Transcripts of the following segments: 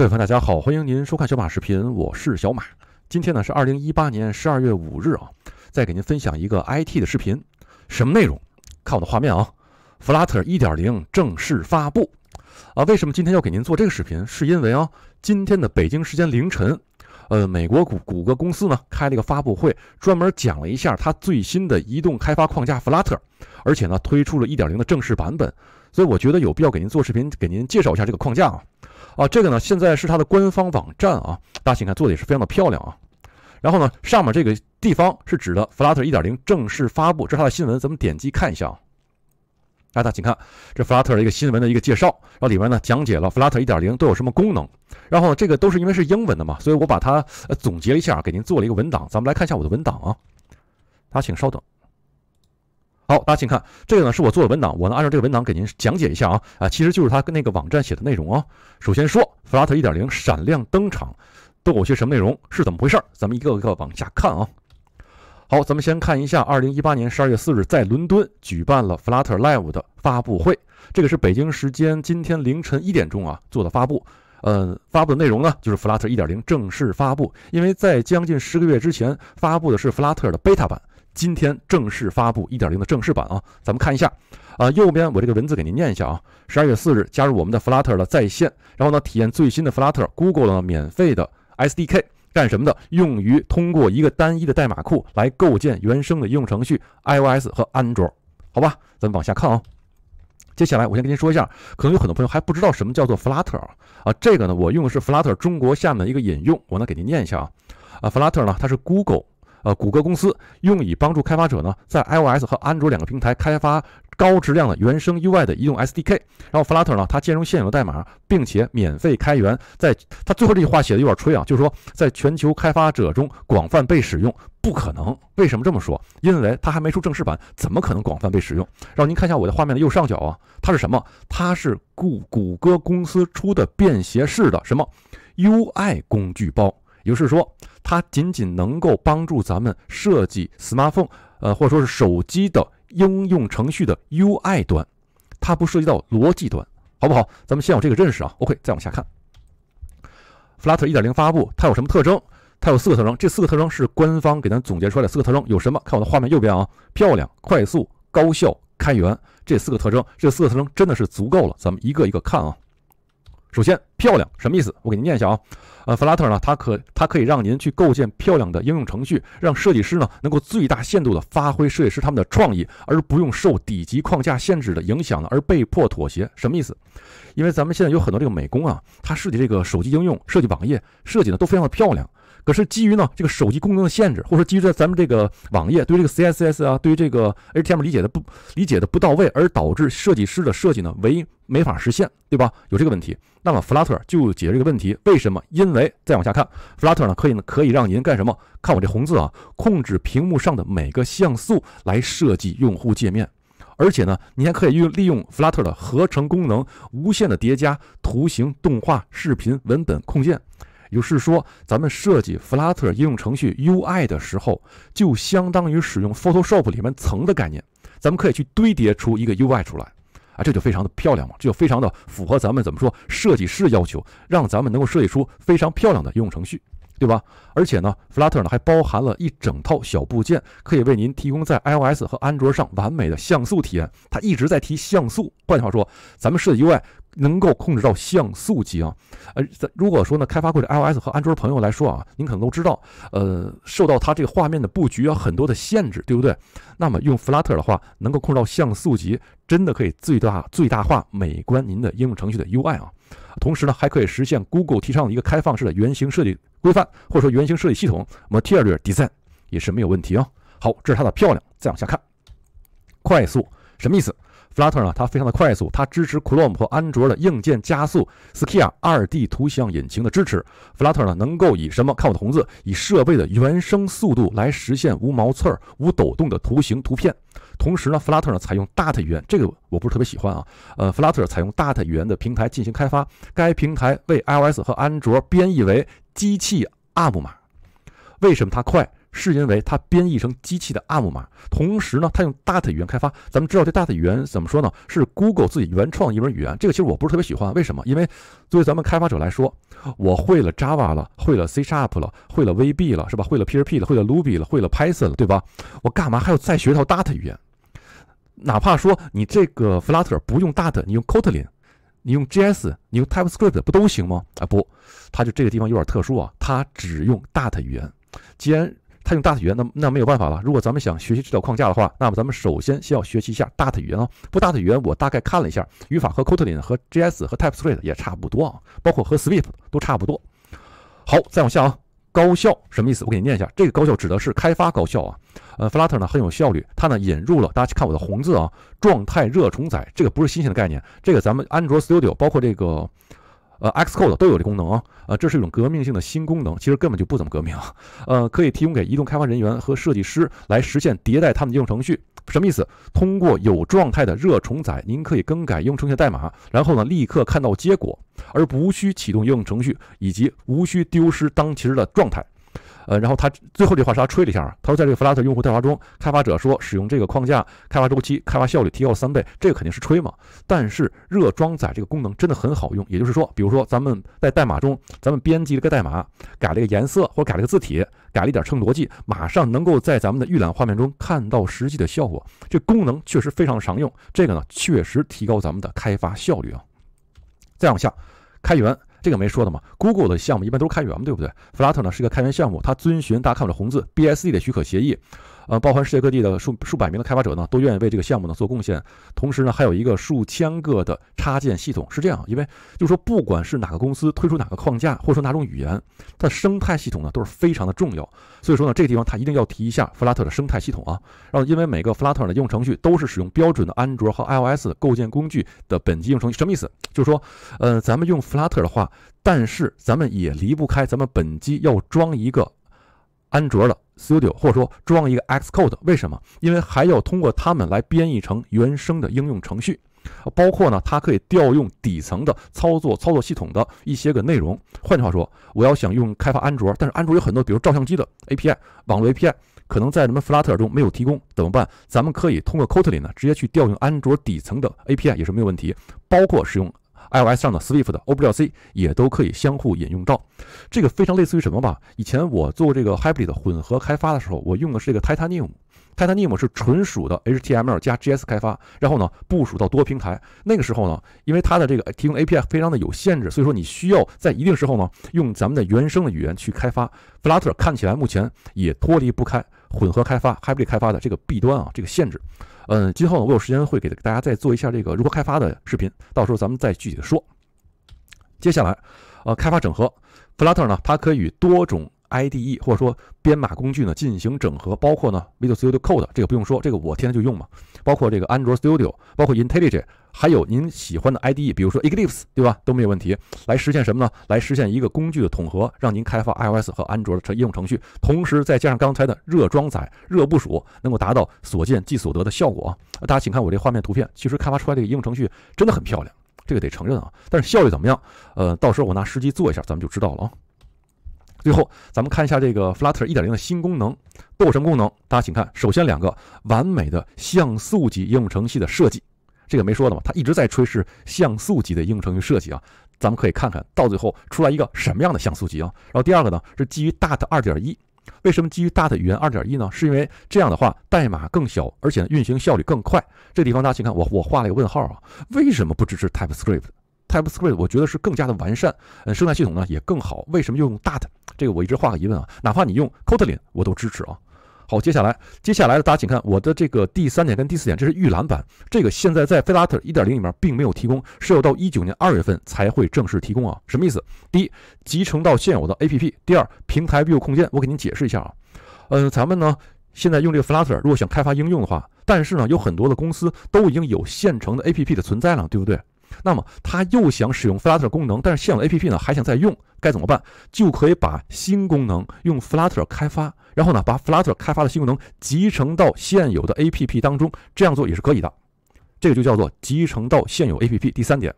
各位朋友，大家好，欢迎您收看小马视频，我是小马。今天呢是二零一八年十二月五日啊，再给您分享一个 IT 的视频，什么内容？看我的画面啊，Flutter 一点零正式发布。啊，为什么今天要给您做这个视频？是因为啊，今天的北京时间凌晨，呃，美国谷谷歌公司呢开了一个发布会，专门讲了一下它最新的移动开发框架 Flutter，而且呢推出了1.0的正式版本，所以我觉得有必要给您做视频，给您介绍一下这个框架啊。啊，这个呢，现在是它的官方网站啊，大家请看做的也是非常的漂亮啊。然后呢，上面这个地方是指的 Flutter 1.0正式发布，这是它的新闻，咱们点击看一下啊。大家请看这 Flutter 一个新闻的一个介绍，然后里面呢讲解了 Flutter 1.0都有什么功能，然后这个都是因为是英文的嘛，所以我把它呃总结了一下，给您做了一个文档，咱们来看一下我的文档啊。大家请稍等。好，大家请看这个呢，是我做的文档，我呢按照这个文档给您讲解一下啊啊，其实就是它跟那个网站写的内容啊。首先说 Flutter 一点零闪亮登场，都有些什么内容，是怎么回事儿？咱们一个个往下看啊。好，咱们先看一下，二零一八年十二月四日在伦敦举办了 Flutter Live 的发布会，这个是北京时间今天凌晨一点钟啊做的发布。呃，发布的内容呢就是 Flutter 一点零正式发布，因为在将近十个月之前发布的是 Flutter 的 Beta 版。今天正式发布1.0的正式版啊，咱们看一下啊，右边我这个文字给您念一下啊。十二月四日加入我们的 Flutter 的在线，然后呢体验最新的 Flutter Google 的免费的 SDK 干什么的？用于通过一个单一的代码库来构建原生的应用程序 iOS 和安卓，好吧，咱们往下看啊。接下来我先跟您说一下，可能有很多朋友还不知道什么叫做 Flutter 啊啊，这个呢我用的是 Flutter 中国下面的一个引用，我呢给您念一下啊啊，Flutter 呢它是 Google。呃，谷歌公司用以帮助开发者呢，在 iOS 和安卓两个平台开发高质量的原生 UI 的移动 SDK。然后 Flutter 呢，它兼容现有的代码，并且免费开源。在它最后这句话写的有点吹啊，就是说在全球开发者中广泛被使用，不可能。为什么这么说？因为它还没出正式版，怎么可能广泛被使用？然后您看一下我的画面的右上角啊，它是什么？它是谷谷歌公司出的便携式的什么 UI 工具包。也就是说，它仅仅能够帮助咱们设计 smartphone，呃，或者说是手机的应用程序的 UI 端，它不涉及到逻辑端，好不好？咱们先有这个认识啊。OK，再往下看，Flutter 一点零发布，它有什么特征？它有四个特征，这四个特征是官方给咱总结出来的四个特征有什么？看我的画面右边啊，漂亮、快速、高效、开源，这四个特征，这四个特征真的是足够了。咱们一个一个看啊。首先，漂亮什么意思？我给您念一下啊，呃，Flutter 呢，它可它可以让您去构建漂亮的应用程序，让设计师呢能够最大限度的发挥设计师他们的创意，而不用受底级框架限制的影响呢，而被迫妥协。什么意思？因为咱们现在有很多这个美工啊，他设计这个手机应用、设计网页、设计的都非常的漂亮。可是基于呢这个手机功能的限制，或者说基于在咱们这个网页对于这个 CSS 啊，对于这个 HTML 理解的不理解的不到位，而导致设计师的设计呢为没法实现，对吧？有这个问题，那么 Flat 就解决这个问题。为什么？因为再往下看，Flat 呢可以呢可以让您干什么？看我这红字啊，控制屏幕上的每个像素来设计用户界面，而且呢，你还可以用利用 Flat 的合成功能，无限的叠加图、形、动画、视频、文本控件。就是说，咱们设计 Flutter 应用程序 UI 的时候，就相当于使用 Photoshop 里面层的概念，咱们可以去堆叠出一个 UI 出来啊，这就非常的漂亮嘛，这就非常的符合咱们怎么说设计师要求，让咱们能够设计出非常漂亮的应用程序，对吧？而且呢，Flutter 呢还包含了一整套小部件，可以为您提供在 iOS 和安卓上完美的像素体验。它一直在提像素，换句话说，咱们设计 UI。能够控制到像素级啊，呃，如果说呢，开发过的 iOS 和安卓朋友来说啊，您可能都知道，呃，受到它这个画面的布局啊很多的限制，对不对？那么用 Flutter 的话，能够控制到像素级，真的可以最大最大化美观您的应用程序的 UI 啊，同时呢，还可以实现 Google 提倡的一个开放式的原型设计规范，或者说原型设计系统 Material Design 也是没有问题啊。好，这是它的漂亮，再往下看，快速什么意思？Flutter 呢，它非常的快速，它支持 Chrome 和安卓的硬件加速，Skia 二 D 图像引擎的支持。Flutter 呢，能够以什么？看我红字，以设备的原生速度来实现无毛刺儿、无抖动的图形图片。同时呢，Flutter 呢采用 Dart 语言，这个我不是特别喜欢啊。呃，Flutter 采用 Dart 语言的平台进行开发，该平台为 iOS 和安卓编译为机器二木码。为什么它快？是因为它编译成机器的 ARM 码，同时呢，它用 Dart 语言开发。咱们知道这 Dart 语言怎么说呢？是 Google 自己原创的一门语言。这个其实我不是特别喜欢，为什么？因为作为咱们开发者来说，我会了 Java 了，会了 C Sharp 了，会了 VB 了，是吧？会了 PHP 了，会了 Ruby 了，会了 Python 了，对吧？我干嘛还要再学一套 Dart 语言？哪怕说你这个 Flutter 不用 Dart，你用 Kotlin，你用 JS，你用 TypeScript 不都行吗？啊，不，它就这个地方有点特殊啊，它只用 Dart 语言。既然它用 Dart 语言，那那没有办法了。如果咱们想学习这条框架的话，那么咱们首先需要学习一下 Dart 语言啊。不，Dart 语言我大概看了一下，语法和 Kotlin 和 JS 和 TypeScript 也差不多啊，包括和 Swift 都差不多。好，再往下啊，高效什么意思？我给你念一下，这个高效指的是开发高效啊。呃，Flutter 呢很有效率，它呢引入了大家去看我的红字啊，状态热重载，这个不是新鲜的概念，这个咱们安卓 Studio 包括这个。呃，Xcode 都有这功能啊，呃，这是一种革命性的新功能，其实根本就不怎么革命啊，呃，可以提供给移动开发人员和设计师来实现迭代他们应用程序，什么意思？通过有状态的热重载，您可以更改应用程序的代码，然后呢，立刻看到结果，而不需启动应用程序，以及无需丢失当前的状态。呃，然后他最后这句话是他吹了一下，他说在这个 Flutter 用户开发中，开发者说使用这个框架，开发周期、开发效率提高了三倍，这个肯定是吹嘛。但是热装载这个功能真的很好用，也就是说，比如说咱们在代码中，咱们编辑了个代码，改了一个颜色或改了个字体，改了一点什么逻辑，马上能够在咱们的预览画面中看到实际的效果。这功能确实非常常用，这个呢确实提高咱们的开发效率啊。再往下，开源。这个没说的嘛，Google 的项目一般都是开源嘛，对不对？Flutter 呢是一个开源项目，它遵循大家看我的红字 BSD 的许可协议。呃，包含世界各地的数数百名的开发者呢，都愿意为这个项目呢做贡献。同时呢，还有一个数千个的插件系统是这样，因为就是说，不管是哪个公司推出哪个框架，或者说哪种语言，它的生态系统呢都是非常的重要。所以说呢，这个地方它一定要提一下 Flutter 的生态系统啊。然后，因为每个 Flutter 的应用程序都是使用标准的安卓和 iOS 构建工具的本机应用程序，什么意思？就是说，呃，咱们用 Flutter 的话，但是咱们也离不开咱们本机要装一个安卓的。Studio 或者说装一个 Xcode，为什么？因为还要通过它们来编译成原生的应用程序，包括呢，它可以调用底层的操作操作系统的一些个内容。换句话说，我要想用开发安卓，但是安卓有很多，比如照相机的 API、网络 API，可能在咱们 Flutter 中没有提供，怎么办？咱们可以通过 Cot 里呢，直接去调用安卓底层的 API 也是没有问题，包括使用。iOS 上的 Swift 的 o b e c c 也都可以相互引用到，这个非常类似于什么吧？以前我做这个 Hybrid 的混合开发的时候，我用的是这个 Titanium，Titanium 是纯属的 HTML 加 JS 开发，然后呢部署到多平台。那个时候呢，因为它的这个提供 API 非常的有限制，所以说你需要在一定时候呢用咱们的原生的语言去开发。Flutter 看起来目前也脱离不开混合开发 Hybrid 开发的这个弊端啊，这个限制。嗯，今后呢，我有时间会给大家再做一下这个如何开发的视频，到时候咱们再具体的说。接下来，呃，开发整合，f l t t e r 呢，它可以与多种。I D E 或者说编码工具呢进行整合，包括呢 Visual Studio Code 这个不用说，这个我天天就用嘛，包括这个 Android Studio，包括 IntelliJ，还有您喜欢的 I D E，比如说 Eclipse 对吧，都没有问题。来实现什么呢？来实现一个工具的统合，让您开发 iOS 和安卓的程应用程序，同时再加上刚才的热装载、热部署，能够达到所见即所得的效果。大家请看我这画面图片，其实开发出来这个应用程序真的很漂亮，这个得承认啊。但是效率怎么样？呃，到时候我拿实际做一下，咱们就知道了啊。最后，咱们看一下这个 Flutter 一点零的新功能都有什么功能？大家请看，首先两个完美的像素级应用程序的设计，这个没说的嘛，它一直在吹是像素级的应用程序设计啊。咱们可以看看到最后出来一个什么样的像素级啊？然后第二个呢是基于 Dart 二点一，为什么基于 Dart 语言二点一呢？是因为这样的话代码更小，而且呢运行效率更快。这个地方大家请看，我我画了一个问号啊，为什么不支持 TypeScript？TypeScript 我觉得是更加的完善，嗯，生态系统呢也更好，为什么又用 Dart？这个我一直画个疑问啊，哪怕你用 Kotlin，我都支持啊。好，接下来，接下来大家请看我的这个第三点跟第四点，这是预览版，这个现在在 Flutter 一点零里面并没有提供，是要到一九年二月份才会正式提供啊。什么意思？第一，集成到现有的 APP；第二，平台 View 空间，我给您解释一下啊。呃，咱们呢现在用这个 Flutter，如果想开发应用的话，但是呢有很多的公司都已经有现成的 APP 的存在了，对不对？那么，他又想使用 Flutter 功能，但是现有的 A P P 呢还想再用，该怎么办？就可以把新功能用 Flutter 开发，然后呢把 Flutter 开发的新功能集成到现有的 A P P 当中，这样做也是可以的。这个就叫做集成到现有 A P P。第三点。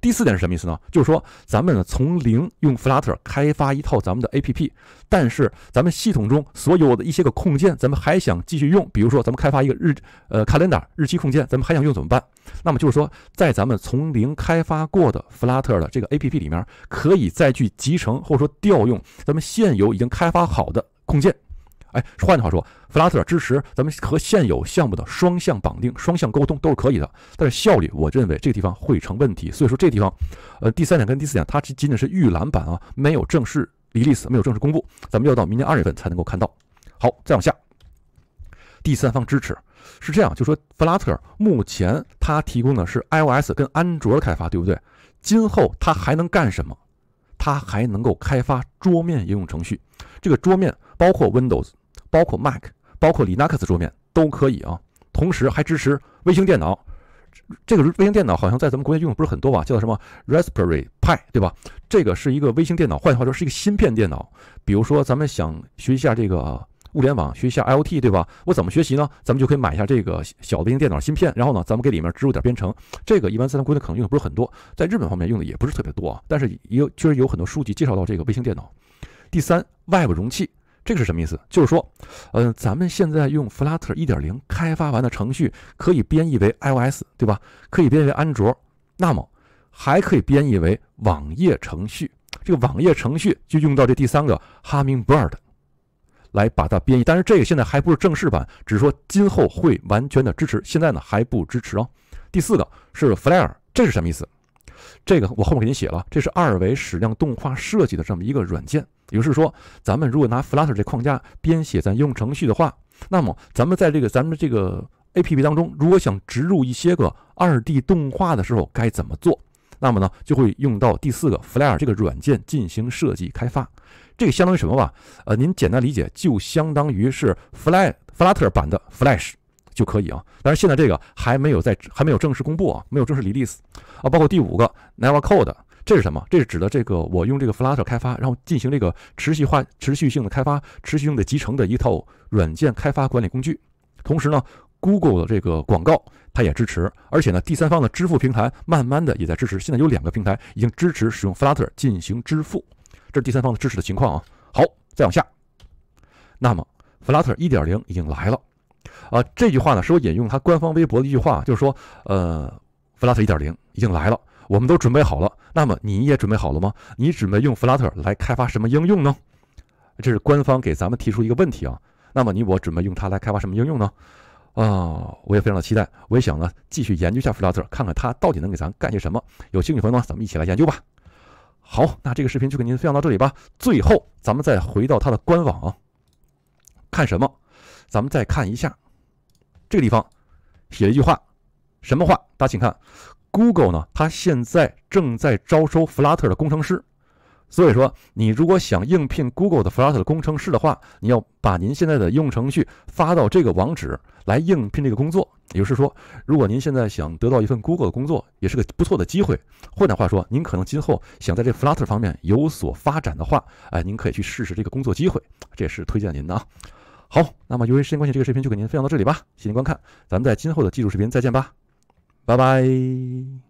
第四点是什么意思呢？就是说，咱们从零用 Flutter 开发一套咱们的 A P P，但是咱们系统中所有的一些个控件，咱们还想继续用，比如说咱们开发一个日，呃，Calendar 日期控件，咱们还想用怎么办？那么就是说，在咱们从零开发过的 Flutter 的这个 A P P 里面，可以再去集成或者说调用咱们现有已经开发好的控件。哎，换句话说，Flutter 支持咱们和现有项目的双向绑定、双向沟通都是可以的，但是效率，我认为这个地方会成问题。所以说这地方，呃，第三点跟第四点，它仅仅是预览版啊，没有正式 release，没有正式公布，咱们要到明年二月份才能够看到。好，再往下，第三方支持是这样，就说 Flutter 目前它提供的是 iOS 跟安卓开发，对不对？今后它还能干什么？它还能够开发桌面应用程序。这个桌面包括 Windows，包括 Mac，包括 Linux 桌面都可以啊。同时还支持微型电脑，这个微型电脑好像在咱们国内用的不是很多吧？叫什么 Raspberry Pi 对吧？这个是一个微型电脑，换句话说是一个芯片电脑。比如说咱们想学一下这个物联网，学一下 IOT 对吧？我怎么学习呢？咱们就可以买一下这个小微型电脑芯片，然后呢，咱们给里面植入点编程。这个一般在咱们国内可能用的不是很多，在日本方面用的也不是特别多啊。但是也有确实有很多书籍介绍到这个微型电脑。第三。Web 容器，这个是什么意思？就是说，呃，咱们现在用 Flutter 一点零开发完的程序，可以编译为 iOS，对吧？可以编译为安卓，那么还可以编译为网页程序。这个网页程序就用到这第三个 h u g m i n g Bird 来把它编译。但是这个现在还不是正式版，只是说今后会完全的支持。现在呢还不支持哦。第四个是 Flare，这是什么意思？这个我后面给你写了，这是二维矢量动画设计的这么一个软件。也就是说，咱们如果拿 Flutter 这框架编写咱应用程序的话，那么咱们在这个咱们这个 APP 当中，如果想植入一些个二 D 动画的时候，该怎么做？那么呢，就会用到第四个 f l a r e 这个软件进行设计开发。这个相当于什么吧？呃，您简单理解就相当于是 Fl Flutter 版的 Flash 就可以啊。但是现在这个还没有在还没有正式公布啊，没有正式 release 啊。包括第五个 n e v e r Code。这是什么？这是指的这个，我用这个 Flutter 开发，然后进行这个持续化、持续性的开发、持续性的集成的一套软件开发管理工具。同时呢，Google 的这个广告它也支持，而且呢，第三方的支付平台慢慢的也在支持。现在有两个平台已经支持使用 Flutter 进行支付，这是第三方的支持的情况啊。好，再往下，那么 Flutter 一点零已经来了啊！这句话呢是我引用他官方微博的一句话，就是说，呃，Flutter 一点零已经来了。我们都准备好了，那么你也准备好了吗？你准备用 Flutter 来开发什么应用呢？这是官方给咱们提出一个问题啊。那么你我准备用它来开发什么应用呢？啊，我也非常的期待，我也想呢继续研究下 Flutter，看看它到底能给咱干些什么。有兴趣的朋友呢，咱们一起来研究吧。好，那这个视频就给您分享到这里吧。最后，咱们再回到它的官网，看什么？咱们再看一下这个地方，写了一句话，什么话？大家请看。Google 呢，它现在正在招收 Flutter 的工程师，所以说，你如果想应聘 Google 的 Flutter 的工程师的话，你要把您现在的应用程序发到这个网址来应聘这个工作。也就是说，如果您现在想得到一份 Google 的工作，也是个不错的机会。换句话说，您可能今后想在这 Flutter 方面有所发展的话，哎，您可以去试试这个工作机会，这也是推荐您的啊。好，那么由于时间关系，这个视频就给您分享到这里吧，谢谢观看，咱们在今后的技术视频再见吧。拜拜。